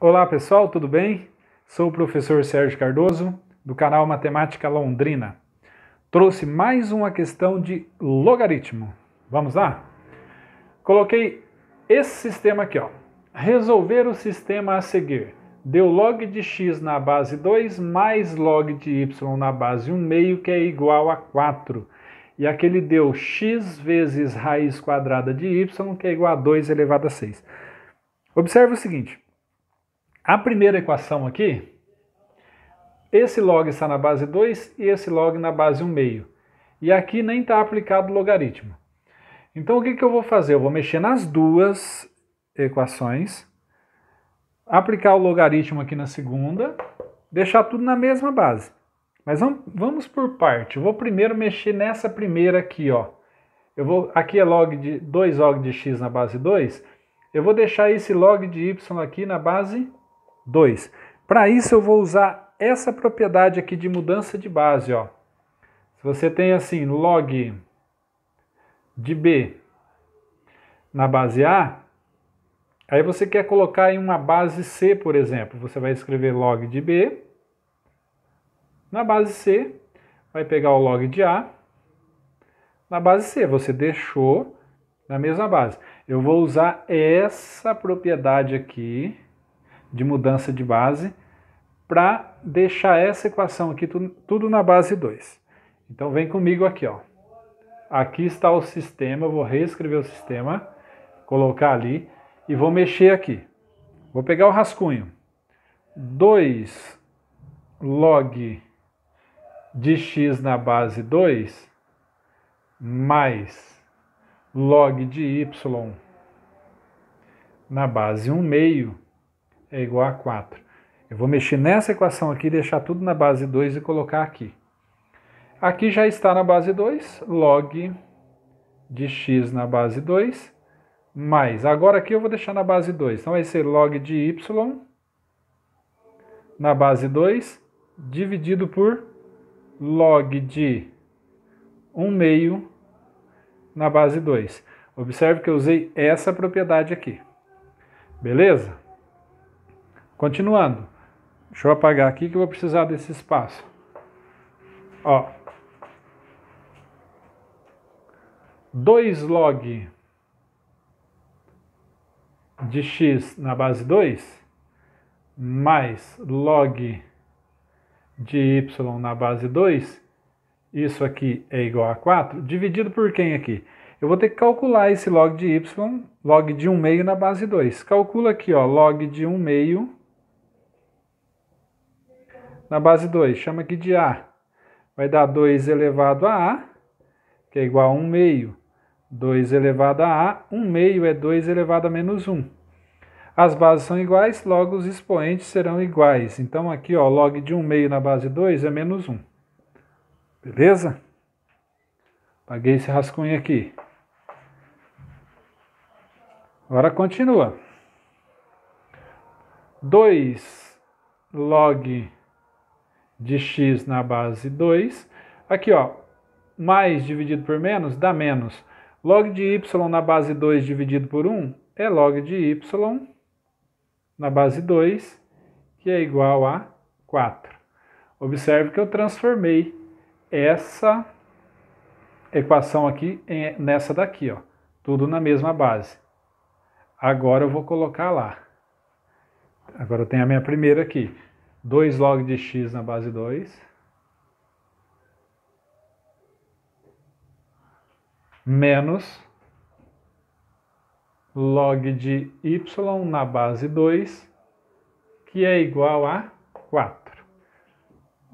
Olá pessoal, tudo bem? Sou o professor Sérgio Cardoso, do canal Matemática Londrina. Trouxe mais uma questão de logaritmo. Vamos lá? Coloquei esse sistema aqui, ó. Resolver o sistema a seguir. Deu log de x na base 2 mais log de y na base 1 meio, que é igual a 4. E aquele deu x vezes raiz quadrada de y, que é igual a 2 elevado a 6. Observe o seguinte a primeira equação aqui, esse log está na base 2 e esse log na base 1 meio. E aqui nem está aplicado o logaritmo. Então o que, que eu vou fazer? Eu vou mexer nas duas equações, aplicar o logaritmo aqui na segunda, deixar tudo na mesma base. Mas vamos por parte. Eu vou primeiro mexer nessa primeira aqui, ó. Eu vou, aqui é log de 2 log de x na base 2. Eu vou deixar esse log de y aqui na base 2. Para isso eu vou usar essa propriedade aqui de mudança de base. Ó. Se você tem assim, log de B na base A, aí você quer colocar em uma base C, por exemplo. Você vai escrever log de B na base C, vai pegar o log de A na base C. Você deixou na mesma base. Eu vou usar essa propriedade aqui de mudança de base para deixar essa equação aqui tudo, tudo na base 2. Então vem comigo aqui, ó. Aqui está o sistema, vou reescrever o sistema, colocar ali e vou mexer aqui. Vou pegar o rascunho. 2 log de x na base 2 mais log de y na base 1 meio é igual a 4. Eu vou mexer nessa equação aqui, deixar tudo na base 2 e colocar aqui. Aqui já está na base 2, log de x na base 2, mais, agora aqui eu vou deixar na base 2, então vai ser log de y na base 2, dividido por log de 1 meio na base 2. Observe que eu usei essa propriedade aqui. Beleza? Continuando. Deixa eu apagar aqui que eu vou precisar desse espaço. Ó. 2 log de x na base 2 mais log de y na base 2, isso aqui é igual a 4, dividido por quem aqui? Eu vou ter que calcular esse log de y, log de 1 meio na base 2. Calcula aqui, ó, log de 1 meio na base 2, chama aqui de A. Vai dar 2 elevado a A, que é igual a 1 meio. 2 elevado a A, 1 meio é 2 elevado a menos 1. As bases são iguais, logo os expoentes serão iguais. Então aqui, ó, log de 1 meio na base 2 é menos 1. Beleza? Paguei esse rascunho aqui. Agora continua. 2 log de x na base 2. Aqui, ó, mais dividido por menos dá menos. Log de y na base 2 dividido por 1 é log de y na base 2, que é igual a 4. Observe que eu transformei essa equação aqui nessa daqui, ó, tudo na mesma base. Agora eu vou colocar lá. Agora eu tenho a minha primeira aqui. 2 log de x na base 2, menos log de y na base 2, que é igual a 4.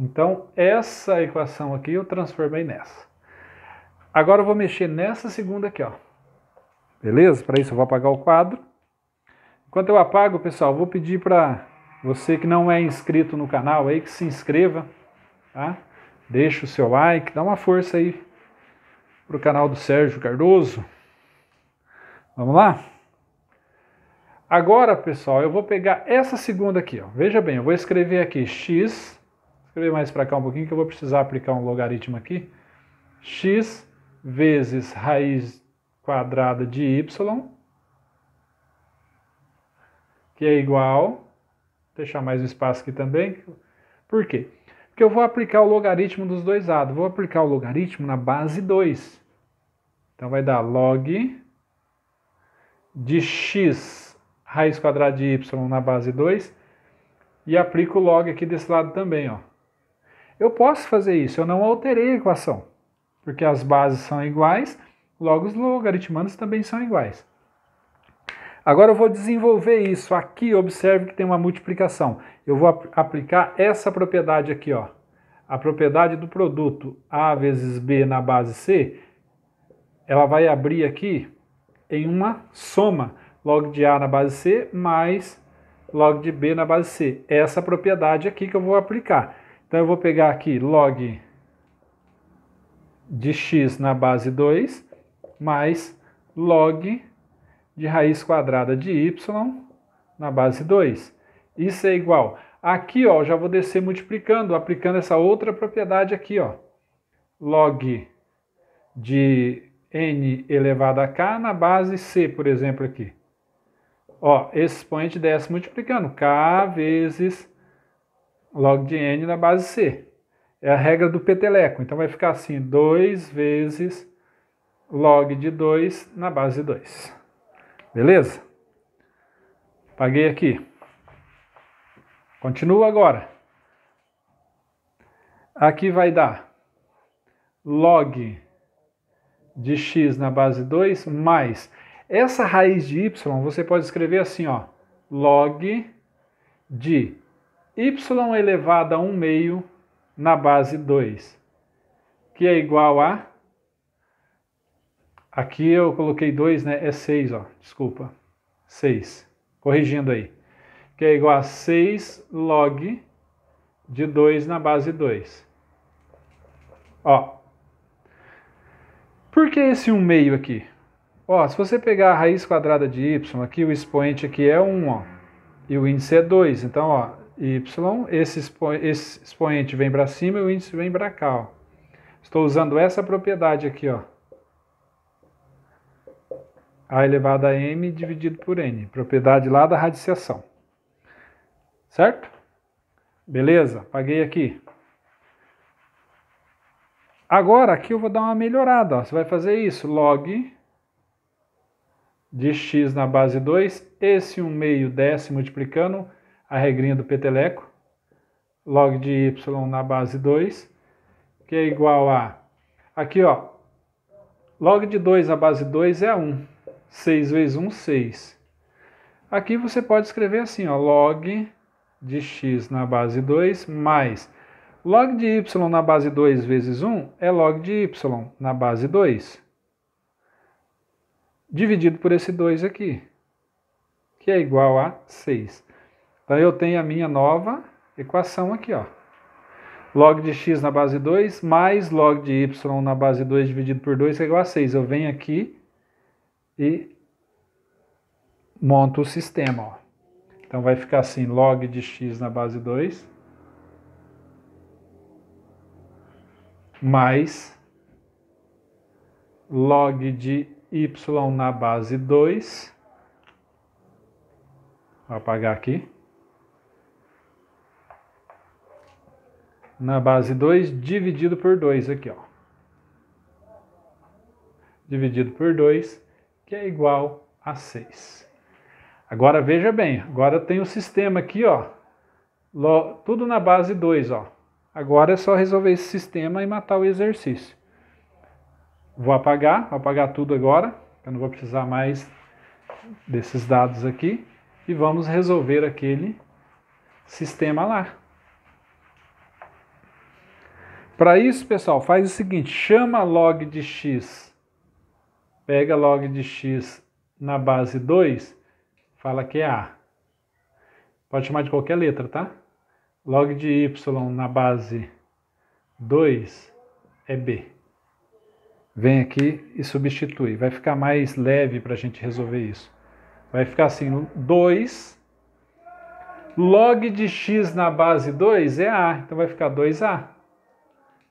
Então, essa equação aqui eu transformei nessa. Agora eu vou mexer nessa segunda aqui, ó. Beleza? Para isso eu vou apagar o quadro. Enquanto eu apago, pessoal, vou pedir para você que não é inscrito no canal aí, que se inscreva, tá? Deixa o seu like, dá uma força aí pro canal do Sérgio Cardoso. Vamos lá? Agora, pessoal, eu vou pegar essa segunda aqui, ó. Veja bem, eu vou escrever aqui x, escrever mais para cá um pouquinho que eu vou precisar aplicar um logaritmo aqui. x vezes raiz quadrada de y, que é igual fechar mais o espaço aqui também. Por quê? Porque eu vou aplicar o logaritmo dos dois lados. Vou aplicar o logaritmo na base 2. Então vai dar log de x raiz quadrada de y na base 2 e aplico o log aqui desse lado também, ó. Eu posso fazer isso, eu não alterei a equação, porque as bases são iguais, logo os logaritmandos também são iguais. Agora eu vou desenvolver isso. Aqui, observe que tem uma multiplicação. Eu vou aplicar essa propriedade aqui, ó. A propriedade do produto A vezes B na base C, ela vai abrir aqui em uma soma. Log de A na base C mais log de B na base C. Essa propriedade aqui que eu vou aplicar. Então eu vou pegar aqui log de x na base 2 mais log de raiz quadrada de y na base 2. Isso é igual. Aqui, ó, já vou descer multiplicando, aplicando essa outra propriedade aqui, ó. Log de n elevado a k na base c, por exemplo, aqui. Ó, esse expoente desce multiplicando. k vezes log de n na base c. É a regra do peteleco. Então vai ficar assim, 2 vezes log de 2 na base 2. Beleza? Paguei aqui. Continua agora. Aqui vai dar log de x na base 2 mais essa raiz de y, você pode escrever assim, ó, log de y elevado a 1 meio na base 2, que é igual a Aqui eu coloquei 2, né? É 6, ó. Desculpa. 6. Corrigindo aí. Que é igual a 6 log de 2 na base 2. Ó. Por que esse 1 meio aqui? Ó, se você pegar a raiz quadrada de y, aqui o expoente aqui é 1, ó. E o índice é 2. Então, ó, y, esse, expo esse expoente vem para cima e o índice vem para cá, ó. Estou usando essa propriedade aqui, ó a elevado a m dividido por n, propriedade lá da radiciação. Certo? Beleza, paguei aqui. Agora aqui eu vou dar uma melhorada. Ó. Você vai fazer isso, log de x na base 2, esse 1 meio desce multiplicando a regrinha do peteleco, log de y na base 2, que é igual a, aqui ó, log de 2 à base 2 é 1, 6 vezes 1, 6. Aqui você pode escrever assim, ó, log de x na base 2 mais log de y na base 2 vezes 1 é log de y na base 2. Dividido por esse 2 aqui, que é igual a 6. Então eu tenho a minha nova equação aqui, ó. Log de x na base 2 mais log de y na base 2 dividido por 2 é igual a 6. Eu venho aqui e monto o sistema. Ó. Então vai ficar assim, log de x na base 2, mais log de y na base 2, vou apagar aqui, na base 2 dividido por 2 aqui, ó. Dividido por 2 que é igual a 6. Agora veja bem, agora tem o sistema aqui, ó, tudo na base 2, ó. Agora é só resolver esse sistema e matar o exercício. Vou apagar, vou apagar tudo agora, eu não vou precisar mais desses dados aqui. E vamos resolver aquele sistema lá. Para isso, pessoal, faz o seguinte, chama log de x pega log de x na base 2, fala que é A. Pode chamar de qualquer letra, tá? Log de y na base 2 é B. Vem aqui e substitui. Vai ficar mais leve para a gente resolver isso. Vai ficar assim, 2 log de x na base 2 é A, então vai ficar 2A.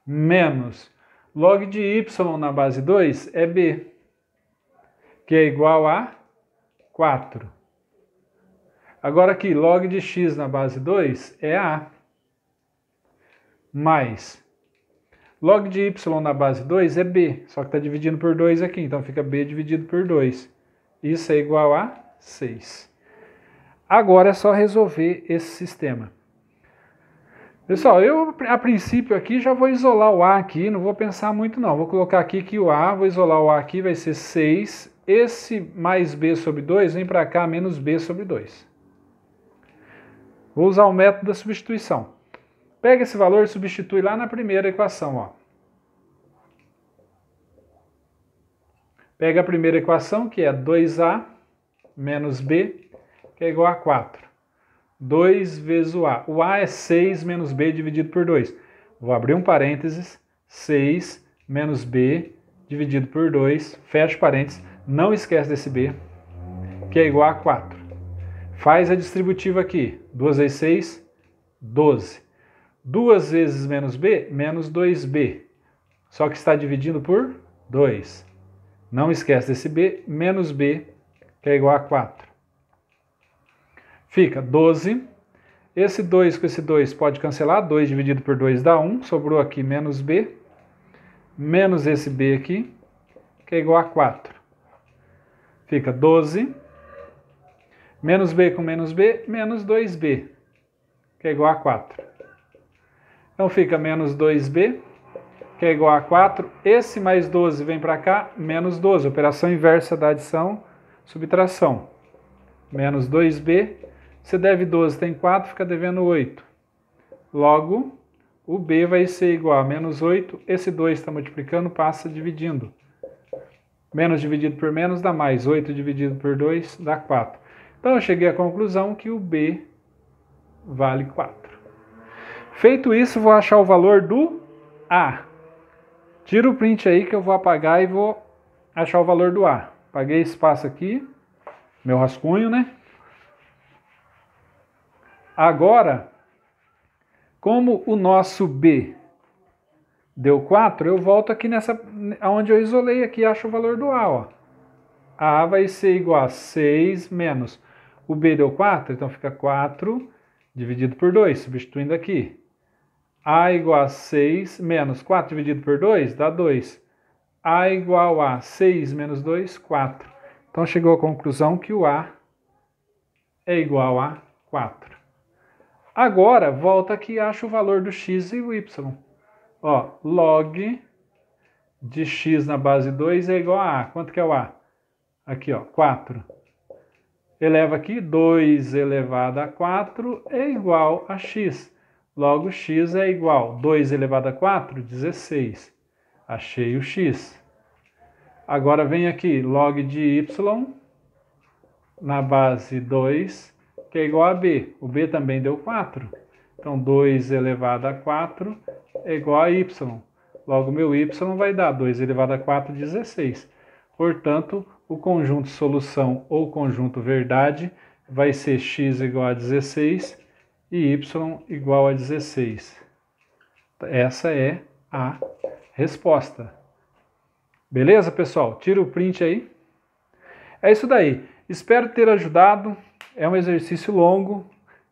Menos log de y na base 2 é B, que é igual a 4. Agora aqui, log de x na base 2 é A. Mais log de y na base 2 é B, só que está dividindo por 2 aqui, então fica B dividido por 2. Isso é igual a 6. Agora é só resolver esse sistema. Pessoal, eu a princípio aqui já vou isolar o A aqui, não vou pensar muito não. Vou colocar aqui que o A, vou isolar o A aqui, vai ser 6 esse mais b sobre 2 vem para cá menos b sobre 2. Vou usar o método da substituição. Pega esse valor e substitui lá na primeira equação. Ó. Pega a primeira equação, que é 2a menos b, que é igual a 4. 2 vezes o a. O a é 6 menos b dividido por 2. Vou abrir um parênteses. 6 menos b dividido por 2, fecha parênteses não esquece desse B, que é igual a 4. Faz a distributiva aqui. 2 vezes 6, 12. 2 vezes menos B, menos 2B. Só que está dividindo por 2. Não esquece desse B, menos B, que é igual a 4. Fica 12. Esse 2 com esse 2 pode cancelar. 2 dividido por 2 dá 1. Sobrou aqui menos B. Menos esse B aqui, que é igual a 4. Fica 12 menos b com menos b, menos 2b, que é igual a 4. Então fica menos 2b, que é igual a 4. Esse mais 12 vem para cá, menos 12. Operação inversa da adição, subtração. Menos 2b, se deve 12, tem 4, fica devendo 8. Logo, o b vai ser igual a menos 8, esse 2 está multiplicando, passa dividindo. Menos dividido por menos dá mais. 8 dividido por 2 dá 4. Então eu cheguei à conclusão que o B vale 4. Feito isso, vou achar o valor do A. Tira o print aí que eu vou apagar e vou achar o valor do A. Paguei espaço aqui, meu rascunho, né? Agora, como o nosso B Deu 4, eu volto aqui nessa, onde eu isolei aqui, e acho o valor do A, ó. A vai ser igual a 6 menos, o B deu 4, então fica 4 dividido por 2, substituindo aqui. A igual a 6 menos 4 dividido por 2 dá 2. A igual a 6 menos 2, 4. Então chegou à conclusão que o A é igual a 4. Agora volta aqui e acha o valor do x e o y. Ó, log de x na base 2 é igual a A. Quanto que é o A? Aqui, ó, 4. Eleva aqui, 2 elevado a 4 é igual a x. Logo, x é igual 2 elevado a 4, 16. Achei o x. Agora vem aqui, log de y na base 2, que é igual a b. O b também deu 4. 4. Então, 2 elevado a 4 é igual a y. Logo, meu y vai dar 2 elevado a 4, 16. Portanto, o conjunto solução ou conjunto verdade vai ser x igual a 16 e y igual a 16. Essa é a resposta. Beleza, pessoal? Tira o print aí. É isso daí. Espero ter ajudado. É um exercício longo,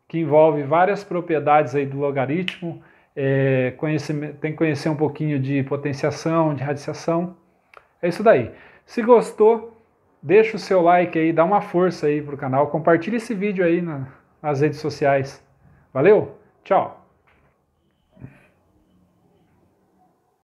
que envolve várias propriedades aí do logaritmo, é, tem que conhecer um pouquinho de potenciação, de radiciação. É isso daí. Se gostou, deixa o seu like aí, dá uma força aí pro canal, compartilha esse vídeo aí na, nas redes sociais. Valeu, tchau!